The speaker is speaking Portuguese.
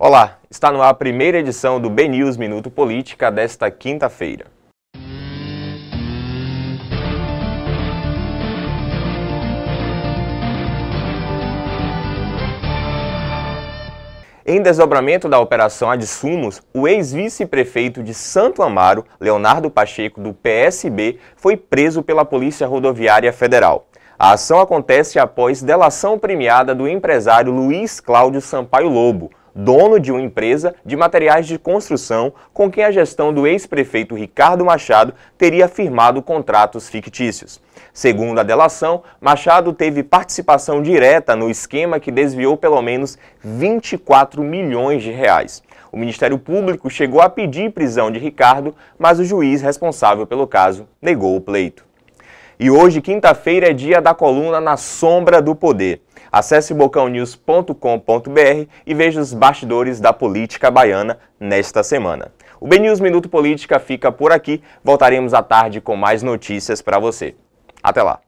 Olá, está no ar a primeira edição do News Minuto Política desta quinta-feira. Em desdobramento da operação Adsumos, o ex-vice-prefeito de Santo Amaro, Leonardo Pacheco, do PSB, foi preso pela Polícia Rodoviária Federal. A ação acontece após delação premiada do empresário Luiz Cláudio Sampaio Lobo, dono de uma empresa de materiais de construção com quem a gestão do ex-prefeito Ricardo Machado teria firmado contratos fictícios. Segundo a delação, Machado teve participação direta no esquema que desviou pelo menos 24 milhões de reais. O Ministério Público chegou a pedir prisão de Ricardo, mas o juiz responsável pelo caso negou o pleito. E hoje, quinta-feira, é dia da coluna Na Sombra do Poder. Acesse bocãonews.com.br e veja os bastidores da política baiana nesta semana. O BNews Minuto Política fica por aqui. Voltaremos à tarde com mais notícias para você. Até lá!